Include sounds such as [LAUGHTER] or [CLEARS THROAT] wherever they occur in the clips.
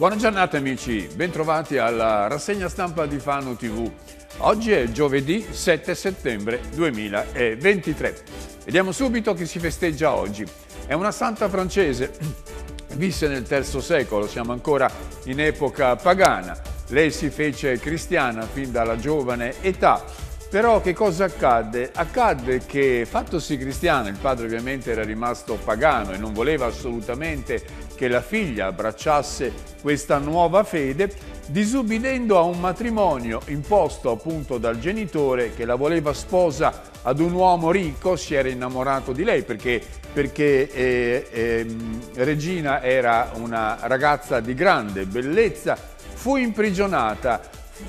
Buona giornata amici, bentrovati alla rassegna stampa di Fano TV. Oggi è giovedì 7 settembre 2023. Vediamo subito chi si festeggia oggi. È una santa francese, [CLEARS THROAT] visse nel III secolo, siamo ancora in epoca pagana. Lei si fece cristiana fin dalla giovane età però che cosa accadde? Accadde che, fattosi cristiano, il padre ovviamente era rimasto pagano e non voleva assolutamente che la figlia abbracciasse questa nuova fede, disubbidendo a un matrimonio imposto appunto dal genitore che la voleva sposa ad un uomo ricco, si era innamorato di lei perché, perché eh, eh, Regina era una ragazza di grande bellezza, fu imprigionata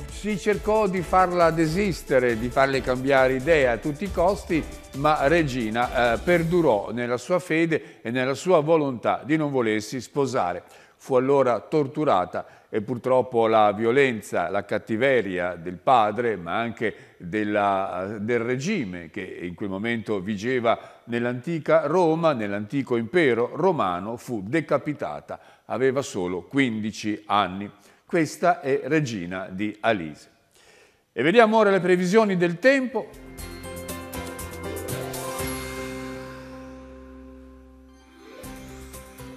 si cercò di farla desistere, di farle cambiare idea a tutti i costi, ma Regina eh, perdurò nella sua fede e nella sua volontà di non volersi sposare. Fu allora torturata e purtroppo la violenza, la cattiveria del padre, ma anche della, eh, del regime che in quel momento vigeva nell'antica Roma, nell'antico impero romano, fu decapitata. Aveva solo 15 anni. Questa è Regina di Alise. E vediamo ora le previsioni del tempo.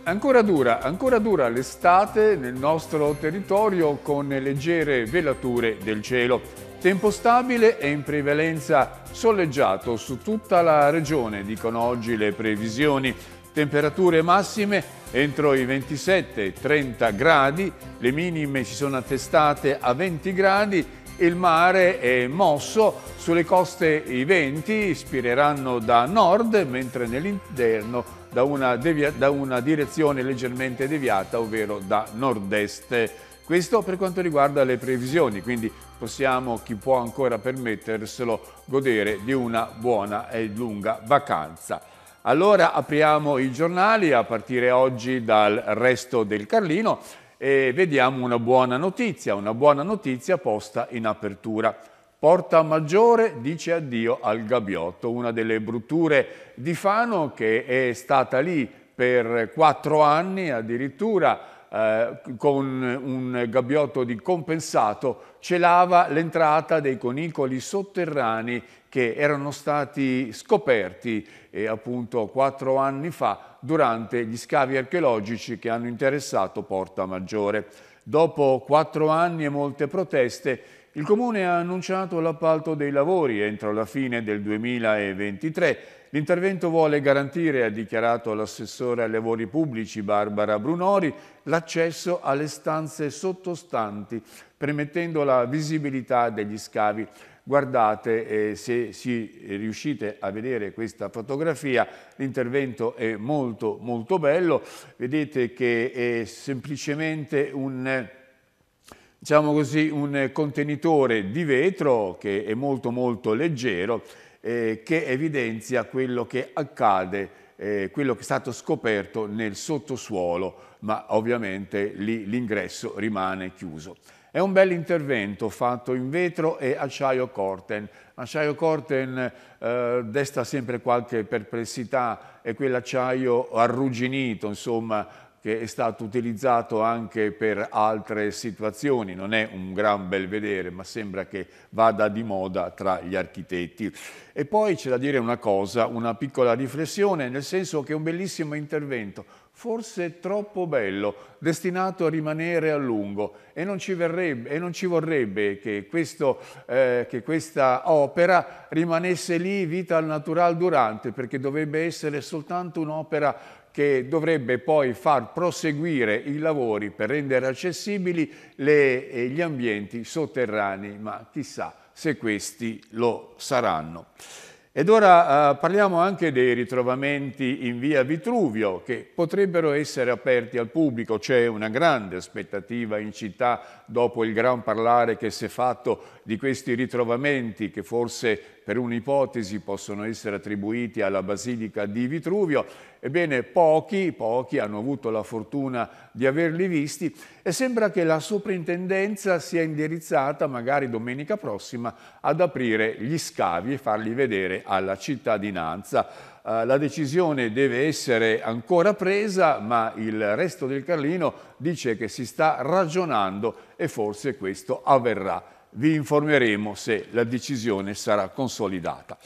Ancora dura, ancora dura l'estate nel nostro territorio con leggere velature del cielo. Tempo stabile e in prevalenza soleggiato su tutta la regione, dicono oggi le previsioni. Temperature massime entro i 27-30 gradi, le minime si sono attestate a 20 gradi, il mare è mosso, sulle coste i venti ispireranno da nord, mentre nell'interno da da una direzione leggermente deviata, ovvero da nord-est. Questo per quanto riguarda le previsioni, quindi possiamo, chi può ancora permetterselo, godere di una buona e lunga vacanza. Allora apriamo i giornali a partire oggi dal resto del Carlino e vediamo una buona notizia, una buona notizia posta in apertura. Porta Maggiore dice addio al Gabbiotto, una delle brutture di Fano che è stata lì per quattro anni addirittura eh, con un gabbiotto di compensato celava l'entrata dei conicoli sotterranei che erano stati scoperti eh, appunto quattro anni fa durante gli scavi archeologici che hanno interessato Porta Maggiore. Dopo quattro anni e molte proteste, il Comune ha annunciato l'appalto dei lavori entro la fine del 2023. L'intervento vuole garantire, ha dichiarato l'assessore ai lavori pubblici Barbara Brunori, l'accesso alle stanze sottostanti, permettendo la visibilità degli scavi. Guardate eh, se si, riuscite a vedere questa fotografia, l'intervento è molto molto bello, vedete che è semplicemente un diciamo così, un contenitore di vetro che è molto molto leggero eh, che evidenzia quello che accade eh, quello che è stato scoperto nel sottosuolo, ma ovviamente lì l'ingresso rimane chiuso. È un bel intervento fatto in vetro e acciaio corten. Acciaio corten eh, desta sempre qualche perplessità, è quell'acciaio arrugginito, insomma, che è stato utilizzato anche per altre situazioni. Non è un gran bel vedere, ma sembra che vada di moda tra gli architetti. E poi c'è da dire una cosa, una piccola riflessione, nel senso che è un bellissimo intervento, forse troppo bello, destinato a rimanere a lungo e non ci, verrebbe, e non ci vorrebbe che, questo, eh, che, questa opera rimanesse lì vita al natural durante, perché dovrebbe essere soltanto un'opera che dovrebbe poi far proseguire i lavori per rendere accessibili le, eh, gli ambienti sotterranei, ma chissà se questi lo saranno. Ed ora eh, parliamo anche dei ritrovamenti in via Vitruvio che potrebbero essere aperti al pubblico, c'è una grande aspettativa in città dopo il gran parlare che si è fatto di questi ritrovamenti che forse per un'ipotesi possono essere attribuiti alla Basilica di Vitruvio, ebbene pochi, pochi hanno avuto la fortuna di averli visti e sembra che la soprintendenza sia indirizzata magari domenica prossima ad aprire gli scavi e farli vedere alla cittadinanza. Eh, la decisione deve essere ancora presa, ma il resto del Carlino dice che si sta ragionando e forse questo avverrà. Vi informeremo se la decisione sarà consolidata.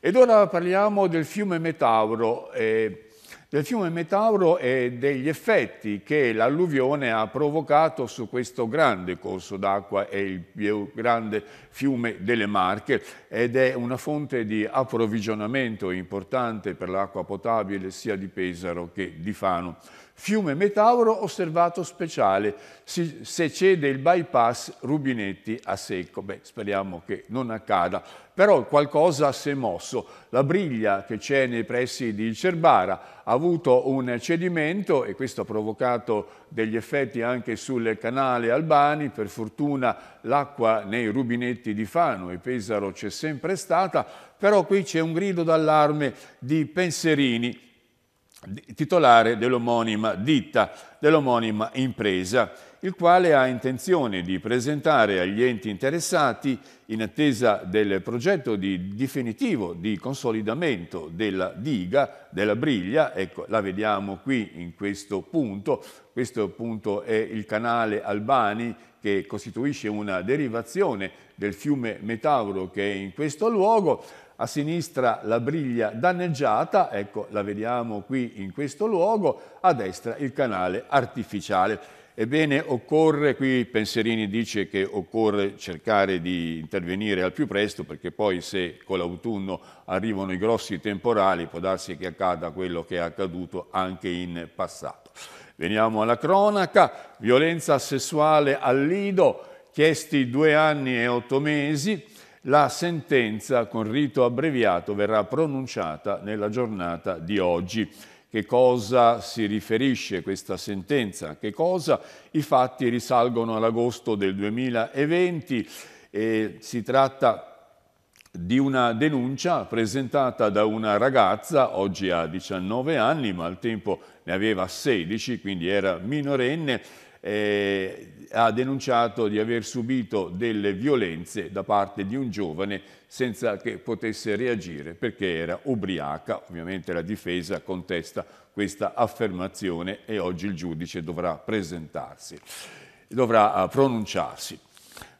Ed ora parliamo del fiume Metauro. Eh, del fiume Metauro e degli effetti che l'alluvione ha provocato su questo grande corso d'acqua, è il più grande fiume delle Marche ed è una fonte di approvvigionamento importante per l'acqua potabile sia di Pesaro che di Fano. Fiume Metauro osservato speciale, si, se cede il bypass rubinetti a secco. Beh, speriamo che non accada, però qualcosa si è mosso. La briglia che c'è nei pressi di Cerbara ha avuto un cedimento e questo ha provocato degli effetti anche sul canale Albani, per fortuna l'acqua nei rubinetti di Fano e Pesaro c'è sempre stata, però qui c'è un grido d'allarme di Penserini, titolare dell'omonima ditta, dell'omonima impresa il quale ha intenzione di presentare agli enti interessati, in attesa del progetto di definitivo di consolidamento della diga, della briglia, ecco, la vediamo qui in questo punto, questo punto è il canale Albani che costituisce una derivazione del fiume Metauro che è in questo luogo, a sinistra la briglia danneggiata, ecco la vediamo qui in questo luogo, a destra il canale artificiale. Ebbene, occorre, qui Penserini dice che occorre cercare di intervenire al più presto perché poi se con l'autunno arrivano i grossi temporali può darsi che accada quello che è accaduto anche in passato. Veniamo alla cronaca, violenza sessuale al Lido, chiesti due anni e otto mesi, la sentenza con rito abbreviato verrà pronunciata nella giornata di oggi che cosa si riferisce questa sentenza, che cosa i fatti risalgono all'agosto del 2020 e si tratta di una denuncia presentata da una ragazza, oggi ha 19 anni, ma al tempo ne aveva 16, quindi era minorenne, eh, ha denunciato di aver subito delle violenze da parte di un giovane senza che potesse reagire perché era ubriaca. Ovviamente la difesa contesta questa affermazione e oggi il giudice dovrà presentarsi, dovrà eh, pronunciarsi.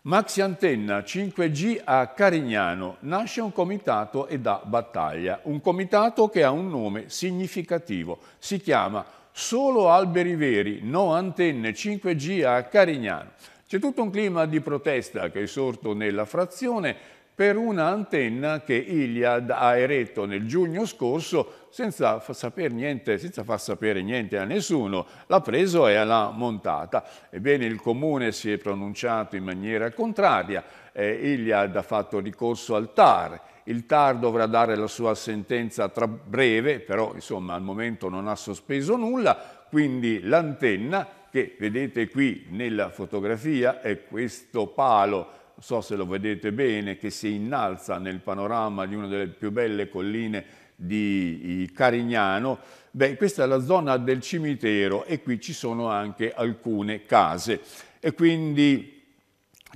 Maxi Antenna 5G a Carignano nasce un comitato e dà battaglia, un comitato che ha un nome significativo, si chiama solo alberi veri, no antenne 5G a Carignano. C'è tutto un clima di protesta che è sorto nella frazione per una antenna che Iliad ha eretto nel giugno scorso senza far, niente, senza far sapere niente a nessuno, l'ha preso e l'ha montata. Ebbene il comune si è pronunciato in maniera contraria, eh, Iliad ha fatto ricorso al TAR il TAR dovrà dare la sua sentenza tra breve, però insomma al momento non ha sospeso nulla, quindi l'antenna che vedete qui nella fotografia è questo palo non so se lo vedete bene, che si innalza nel panorama di una delle più belle colline di Carignano. Beh, questa è la zona del cimitero e qui ci sono anche alcune case e quindi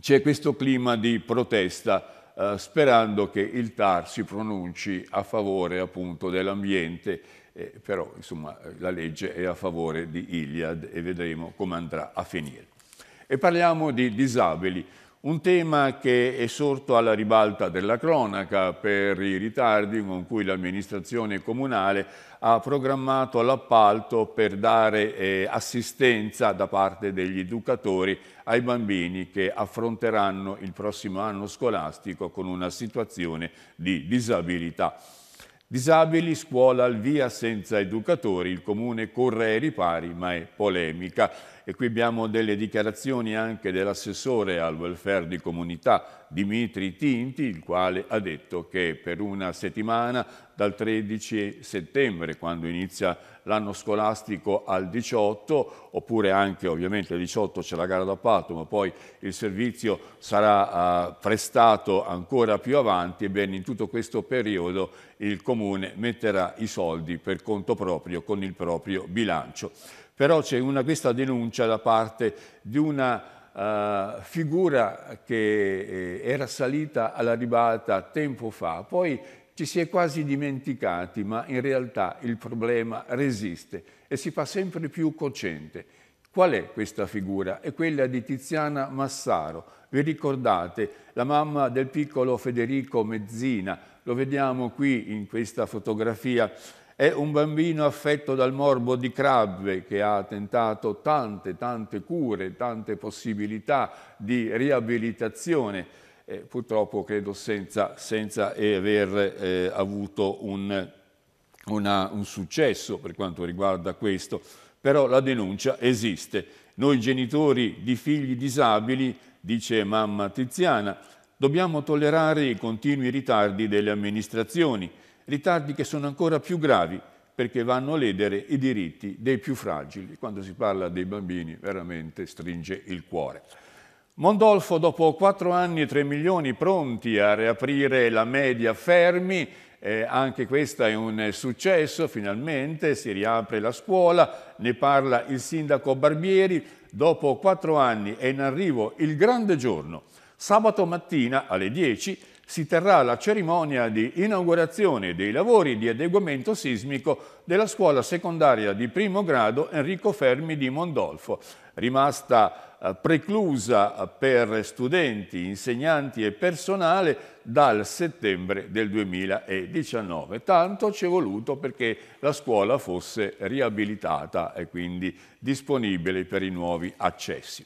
c'è questo clima di protesta eh, sperando che il TAR si pronunci a favore appunto dell'ambiente, eh, però insomma la legge è a favore di Iliad e vedremo come andrà a finire. E parliamo di disabili. Un tema che è sorto alla ribalta della cronaca per i ritardi con cui l'amministrazione comunale ha programmato l'appalto per dare eh, assistenza da parte degli educatori ai bambini che affronteranno il prossimo anno scolastico con una situazione di disabilità. Disabili, scuola al via senza educatori, il comune corre ai ripari ma è polemica e qui abbiamo delle dichiarazioni anche dell'assessore al welfare di comunità Dimitri Tinti, il quale ha detto che per una settimana dal 13 settembre, quando inizia l'anno scolastico al 18, oppure anche ovviamente al 18 c'è la gara d'appalto, ma poi il servizio sarà uh, prestato ancora più avanti, ebbene in tutto questo periodo il Comune metterà i soldi per conto proprio con il proprio bilancio. Però c'è questa denuncia da parte di una uh, figura che eh, era salita alla ribalta tempo fa, poi ci si è quasi dimenticati, ma in realtà il problema resiste e si fa sempre più cocente. Qual è questa figura? È quella di Tiziana Massaro. Vi ricordate, la mamma del piccolo Federico Mezzina, lo vediamo qui in questa fotografia è un bambino affetto dal morbo di Crabbe che ha tentato tante, tante cure, tante possibilità di riabilitazione, eh, purtroppo credo senza, senza aver eh, avuto un, una, un successo per quanto riguarda questo. Però la denuncia esiste. Noi genitori di figli disabili, dice mamma Tiziana, dobbiamo tollerare i continui ritardi delle amministrazioni ritardi che sono ancora più gravi perché vanno a ledere i diritti dei più fragili. Quando si parla dei bambini veramente stringe il cuore. Mondolfo, dopo 4 anni e 3 milioni pronti a riaprire la media Fermi, eh, anche questo è un successo, finalmente si riapre la scuola, ne parla il sindaco Barbieri, dopo 4 anni è in arrivo il grande giorno. Sabato mattina alle 10 si terrà la cerimonia di inaugurazione dei lavori di adeguamento sismico della scuola secondaria di primo grado Enrico Fermi di Mondolfo, rimasta eh, preclusa eh, per studenti, insegnanti e personale dal settembre del 2019. Tanto ci è voluto perché la scuola fosse riabilitata e quindi disponibile per i nuovi accessi.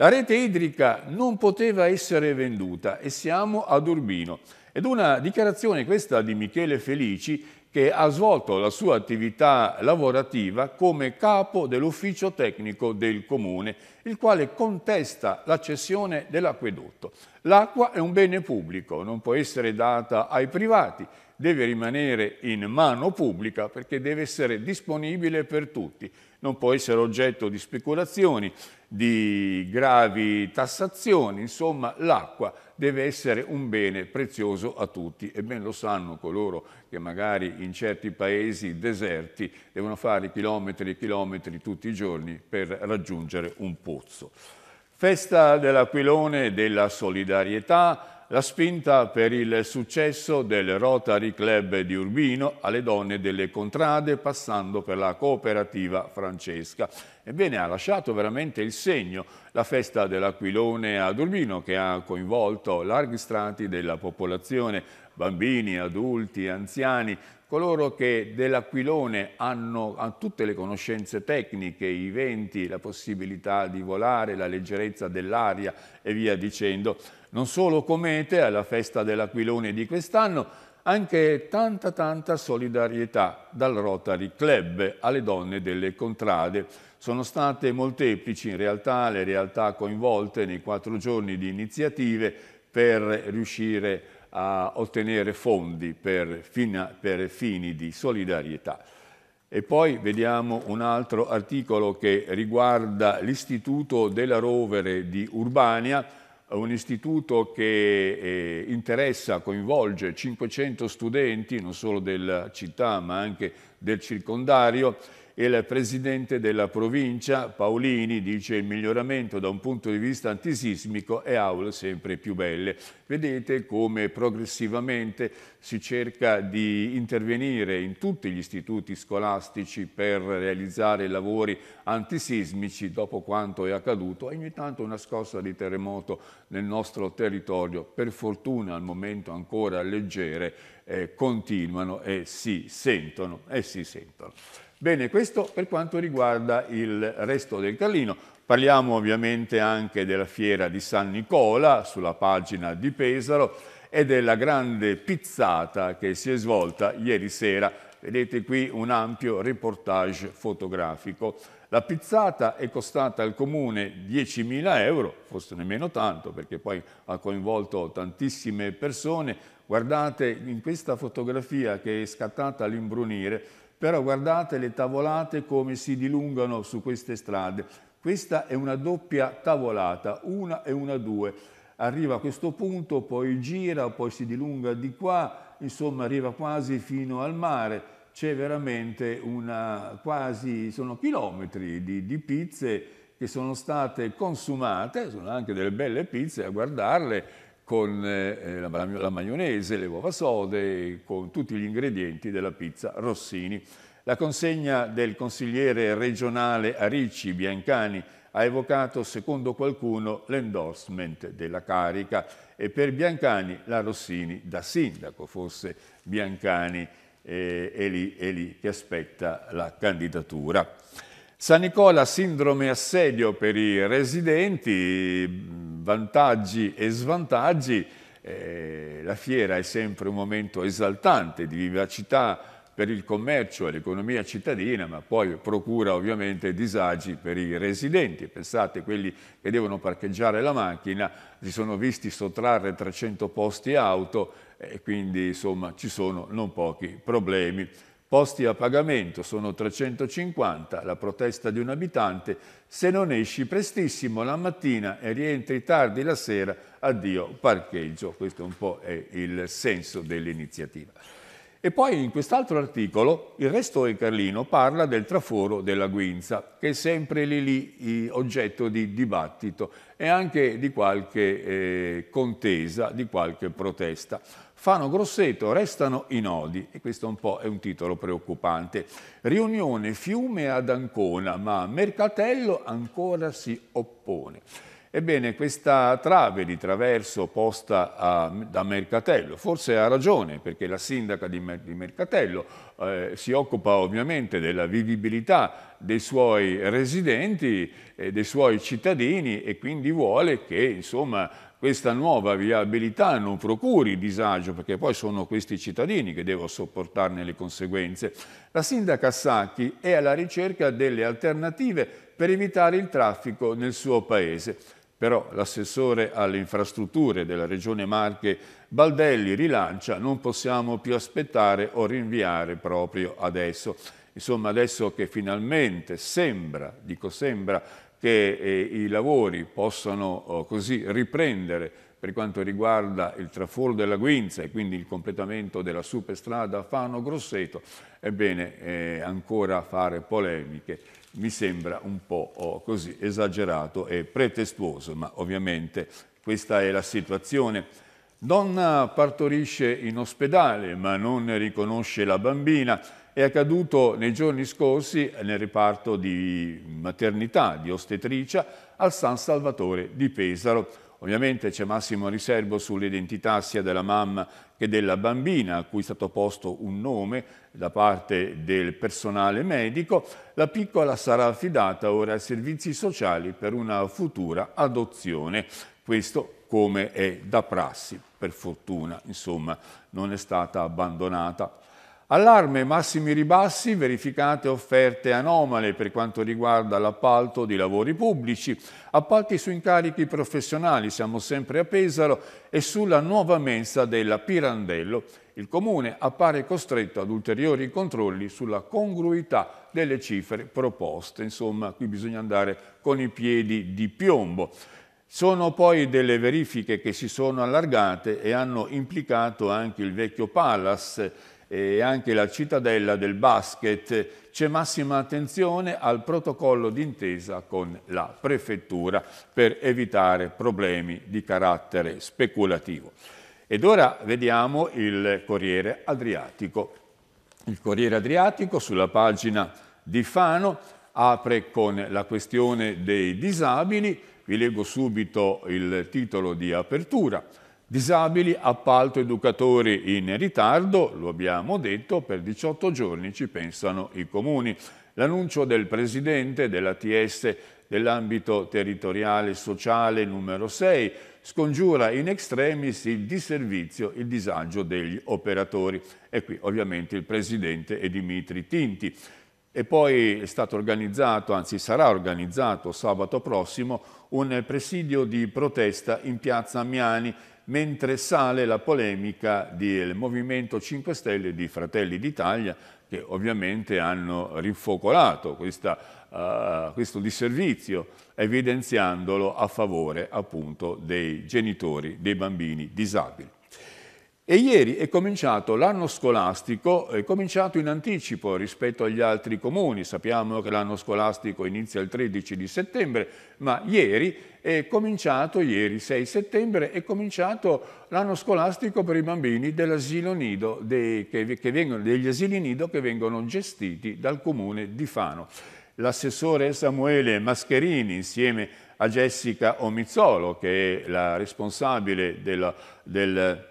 La rete idrica non poteva essere venduta e siamo ad Urbino. Ed una dichiarazione questa di Michele Felici che ha svolto la sua attività lavorativa come capo dell'ufficio tecnico del comune, il quale contesta la cessione dell'acquedotto. L'acqua è un bene pubblico, non può essere data ai privati, deve rimanere in mano pubblica perché deve essere disponibile per tutti non può essere oggetto di speculazioni, di gravi tassazioni, insomma l'acqua deve essere un bene prezioso a tutti e ben lo sanno coloro che magari in certi paesi deserti devono fare chilometri e chilometri tutti i giorni per raggiungere un pozzo. Festa dell'Aquilone della solidarietà, la spinta per il successo del Rotary Club di Urbino alle donne delle contrade passando per la cooperativa francesca. Ebbene ha lasciato veramente il segno la festa dell'Aquilone ad Urbino che ha coinvolto larghi strati della popolazione, bambini, adulti, anziani, coloro che dell'Aquilone hanno, hanno, tutte le conoscenze tecniche, i venti, la possibilità di volare, la leggerezza dell'aria e via dicendo non solo comete alla festa dell'Aquilone di quest'anno, anche tanta tanta solidarietà dal Rotary Club alle donne delle contrade. Sono state molteplici in realtà le realtà coinvolte nei quattro giorni di iniziative per riuscire a ottenere fondi per, fina, per fini di solidarietà. E poi vediamo un altro articolo che riguarda l'Istituto della Rovere di Urbania, eh, un istituto che eh, interessa, coinvolge 500 studenti, non solo della città ma anche del circondario, e il presidente della provincia Paolini dice il miglioramento da un punto di vista antisismico e aule sempre più belle. Vedete come progressivamente si cerca di intervenire in tutti gli istituti scolastici per realizzare lavori antisismici dopo quanto è accaduto. Ogni tanto una scossa di terremoto nel nostro territorio, per fortuna al momento ancora leggere, eh, continuano e si sentono e si sentono. Bene, questo per quanto riguarda il resto del Carlino. Parliamo ovviamente anche della fiera di San Nicola sulla pagina di Pesaro e della grande pizzata che si è svolta ieri sera. Vedete qui un ampio reportage fotografico. La pizzata è costata al comune 10.000 euro, forse nemmeno tanto perché poi ha coinvolto tantissime persone. Guardate in questa fotografia che è scattata all'imbrunire però guardate le tavolate come si dilungano su queste strade. Questa è una doppia tavolata, una e una due. Arriva a questo punto, poi gira, poi si dilunga di qua, insomma arriva quasi fino al mare. C'è veramente una quasi, sono chilometri di, di pizze che sono state consumate, sono anche delle belle pizze a guardarle, con eh, eh la, la maionese, le uova sode, con tutti gli ingredienti della pizza Rossini. La consegna del consigliere regionale Aricci Biancani ha evocato, secondo qualcuno, l'endorsement della carica e per Biancani la Rossini da sindaco, forse Biancani eh, è, lì, è lì che aspetta la candidatura. San Nicola, sindrome assedio per i residenti, vantaggi e svantaggi. Eh, la fiera è sempre un momento esaltante di vivacità per il commercio e l'economia cittadina, ma poi procura ovviamente disagi per i residenti. Pensate, quelli che devono parcheggiare la macchina si sono visti sottrarre 300 posti auto eh, e quindi insomma ci sono non pochi problemi. Posti a pagamento sono 350, la protesta di un abitante, se non esci prestissimo la mattina e rientri tardi la sera, addio parcheggio. Questo un po' è il senso dell'iniziativa. E poi in quest'altro articolo il resto e Carlino parla del traforo della Guinza, che è sempre lì lì oggetto di dibattito e anche di qualche eh, contesa, di qualche protesta. Fano Grosseto, restano i nodi, e questo un po' è un titolo preoccupante. Riunione fiume ad Ancona, ma Mercatello ancora si oppone. Ebbene, questa trave di traverso posta a, da Mercatello, forse ha ragione, perché la sindaca di, di Mercatello eh, si occupa ovviamente della vivibilità dei suoi residenti, eh, dei suoi cittadini e quindi vuole che, insomma, questa nuova viabilità non procuri disagio, perché poi sono questi cittadini che devono sopportarne le conseguenze. La sindaca Sacchi è alla ricerca delle alternative per evitare il traffico nel suo paese. Però l'assessore alle infrastrutture della Regione Marche Baldelli rilancia non possiamo più aspettare o rinviare proprio adesso. Insomma adesso che finalmente sembra, dico sembra, che eh, i lavori possano oh, così riprendere per quanto riguarda il traforo della Guinza e quindi il completamento della superstrada Fano-Grosseto, ebbene eh, ancora fare polemiche mi sembra un po' oh, così esagerato e pretestuoso, ma ovviamente questa è la situazione. Donna partorisce in ospedale ma non riconosce la bambina, è accaduto nei giorni scorsi nel reparto di maternità, di ostetricia, al San Salvatore di Pesaro. Ovviamente c'è massimo riservo sull'identità sia della mamma che della bambina, a cui è stato posto un nome da parte del personale medico. La piccola sarà affidata ora ai servizi sociali per una futura adozione. Questo come è da prassi, per fortuna, insomma, non è stata abbandonata. Allarme massimi ribassi, verificate offerte anomale per quanto riguarda l'appalto di lavori pubblici, appalti su incarichi professionali, siamo sempre a Pesaro, e sulla nuova mensa della Pirandello. Il Comune appare costretto ad ulteriori controlli sulla congruità delle cifre proposte. Insomma, qui bisogna andare con i piedi di piombo. Sono poi delle verifiche che si sono allargate e hanno implicato anche il vecchio Palace e anche la cittadella del basket, c'è massima attenzione al protocollo d'intesa con la prefettura per evitare problemi di carattere speculativo. Ed ora vediamo il Corriere Adriatico. Il Corriere Adriatico sulla pagina di Fano apre con la questione dei disabili. Vi leggo subito il titolo di apertura. Disabili, appalto educatori in ritardo, lo abbiamo detto, per 18 giorni ci pensano i comuni. L'annuncio del presidente dell'ATS dell'ambito territoriale sociale numero 6 scongiura in extremis il disservizio, il disagio degli operatori. E qui ovviamente il presidente è Dimitri Tinti. E poi è stato organizzato, anzi sarà organizzato sabato prossimo, un presidio di protesta in piazza Miani mentre sale la polemica del Movimento 5 Stelle e di Fratelli d'Italia, che ovviamente hanno rinfocolato questa, uh, questo disservizio, evidenziandolo a favore appunto dei genitori dei bambini disabili. E ieri è cominciato l'anno scolastico, è cominciato in anticipo rispetto agli altri comuni, sappiamo che l'anno scolastico inizia il 13 di settembre, ma ieri è cominciato, ieri 6 settembre, è cominciato l'anno scolastico per i bambini dell'asilo nido, dei, che, che vengono, degli asili nido che vengono gestiti dal comune di Fano. L'assessore Samuele Mascherini insieme a Jessica Omizzolo, che è la responsabile del... del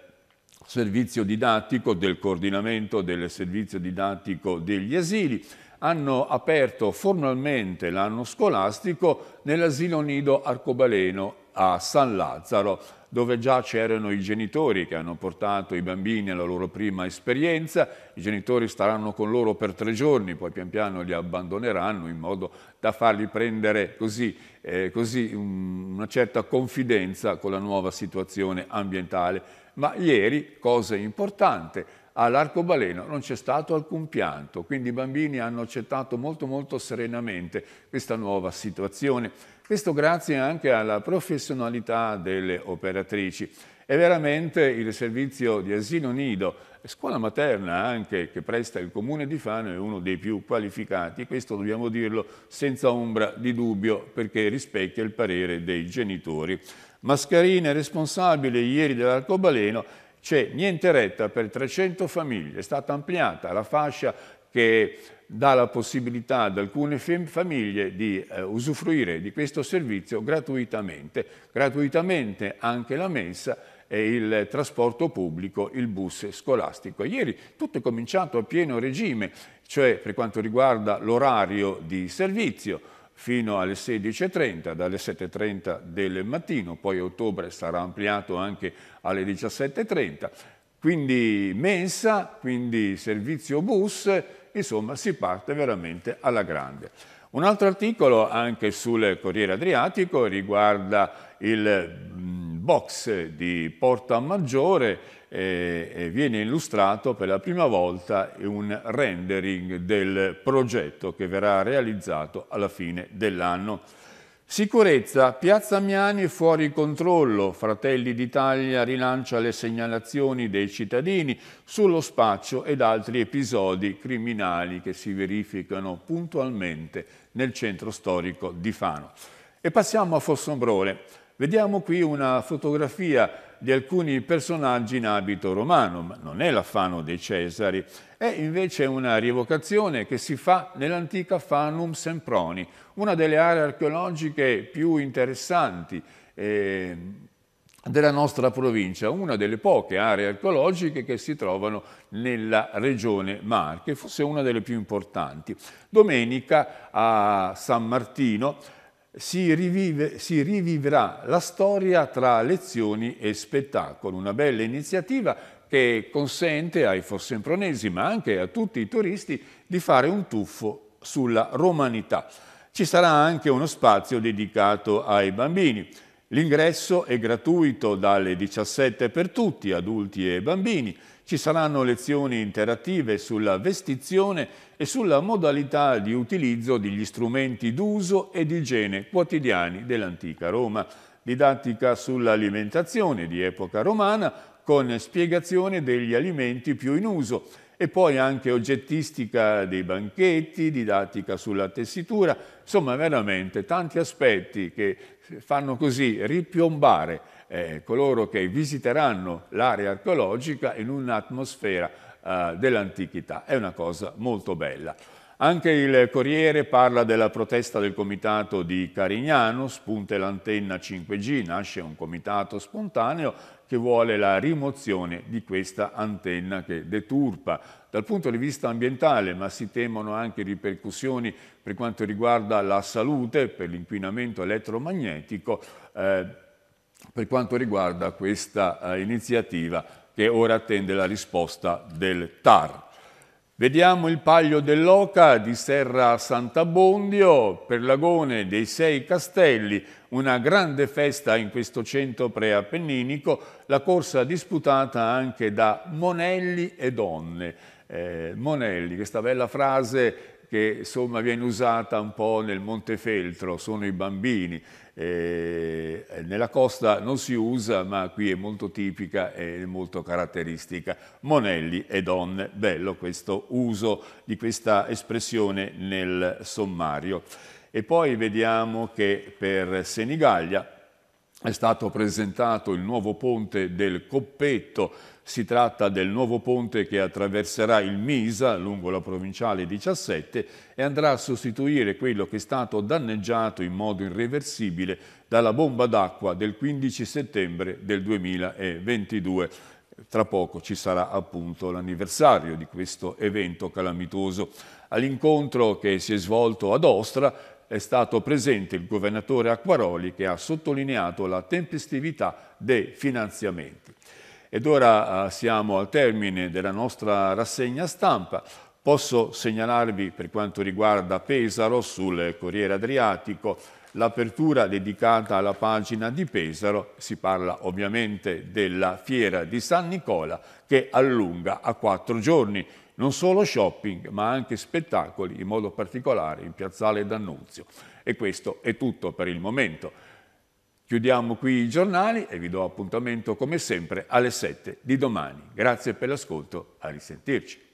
servizio didattico, del coordinamento del servizio didattico degli asili, hanno aperto formalmente l'anno scolastico nell'asilo nido Arcobaleno a San Lazzaro, dove già c'erano i genitori che hanno portato i bambini alla loro prima esperienza. I genitori staranno con loro per tre giorni, poi pian piano li abbandoneranno in modo da fargli prendere così, eh, così una certa confidenza con la nuova situazione ambientale. Ma ieri, cosa importante, all'arcobaleno non c'è stato alcun pianto, quindi i bambini hanno accettato molto molto serenamente questa nuova situazione. Questo grazie anche alla professionalità delle operatrici. È veramente il servizio di asilo nido scuola materna anche che presta il comune di Fano è uno dei più qualificati, questo dobbiamo dirlo senza ombra di dubbio perché rispecchia il parere dei genitori. Mascarina è responsabile ieri dell'arcobaleno c'è niente retta per 300 famiglie, è stata ampliata la fascia che dà la possibilità ad alcune famiglie di eh, usufruire di questo servizio gratuitamente, gratuitamente anche la mensa e il trasporto pubblico, il bus scolastico. Ieri tutto è cominciato a pieno regime, cioè per quanto riguarda l'orario di servizio, fino alle 16.30, dalle 7.30 del mattino, poi a ottobre sarà ampliato anche alle 17.30, quindi mensa, quindi servizio bus, insomma si parte veramente alla grande. Un altro articolo anche sul Corriere Adriatico riguarda il mm, box di Porta Maggiore eh, e, viene illustrato per la prima volta un rendering del progetto che verrà realizzato alla fine dell'anno. Sicurezza, Piazza Miani fuori controllo, Fratelli d'Italia rilancia le segnalazioni dei cittadini sullo spaccio ed altri episodi criminali che si verificano puntualmente nel centro storico di Fano. E passiamo a Fossombrone. Vediamo qui una fotografia di alcuni personaggi in abito romano, ma non è l'affanno dei Cesari, è invece una rievocazione che si fa nell'antica Fanum Semproni, una delle aree archeologiche più interessanti eh, della nostra provincia, una delle poche aree archeologiche che si trovano nella regione Marche, forse una delle più importanti. Domenica a San Martino si, rivive, si rivivrà la storia tra lezioni e spettacolo, una bella iniziativa che consente ai fossempronesi, ma anche a tutti i turisti, di fare un tuffo sulla romanità. Ci sarà anche uno spazio dedicato ai bambini. L'ingresso è gratuito dalle 17 per tutti, adulti e bambini. Ci saranno lezioni interattive sulla vestizione e sulla modalità di utilizzo degli strumenti d'uso e di igiene quotidiani dell'antica Roma, didattica sull'alimentazione di epoca romana con spiegazione degli alimenti più in uso e poi anche oggettistica dei banchetti, didattica sulla tessitura, insomma veramente tanti aspetti che fanno così ripiombare eh, coloro che visiteranno l'area archeologica in un'atmosfera eh, dell'antichità. È una cosa molto bella. Anche il Corriere parla della protesta del comitato di Carignano, spunte l'antenna 5G, nasce un comitato spontaneo che vuole la rimozione di questa antenna che deturpa dal punto di vista ambientale, ma si temono anche ripercussioni per quanto riguarda la salute, per l'inquinamento elettromagnetico. Eh, per quanto riguarda questa eh, iniziativa che ora attende la risposta del TAR. Vediamo il Paglio dell'Oca di Serra Sant'Abbondio, l'Agone dei Sei Castelli, una grande festa in questo centro preappenninico, la corsa disputata anche da Monelli e Donne. Eh, Monelli, questa bella frase che insomma viene usata un po' nel Montefeltro, sono i bambini. Eh, nella costa non si usa, ma qui è molto tipica e molto caratteristica. Monelli e donne, bello questo uso di questa espressione nel sommario. E poi vediamo che per Senigallia è stato presentato il nuovo ponte del Coppetto, si tratta del nuovo ponte che attraverserà il Misa lungo la provinciale 17 e andrà a sostituire quello che è stato danneggiato in modo irreversibile dalla bomba d'acqua del 15 settembre del 2022. Tra poco ci sarà appunto l'anniversario di questo evento calamitoso. All'incontro che si è svolto ad Ostra è stato presente il governatore Acquaroli che ha sottolineato la tempestività dei finanziamenti. Ed ora ah, siamo al termine della nostra rassegna stampa. Posso segnalarvi per quanto riguarda Pesaro sul Corriere Adriatico l'apertura dedicata alla pagina di Pesaro, si parla ovviamente della fiera di San Nicola che allunga a quattro giorni non solo shopping ma anche spettacoli, in modo particolare in Piazzale D'Annunzio. E questo è tutto per il momento. Chiudiamo qui i giornali e vi do appuntamento come sempre alle 7 di domani. Grazie per l'ascolto, a risentirci.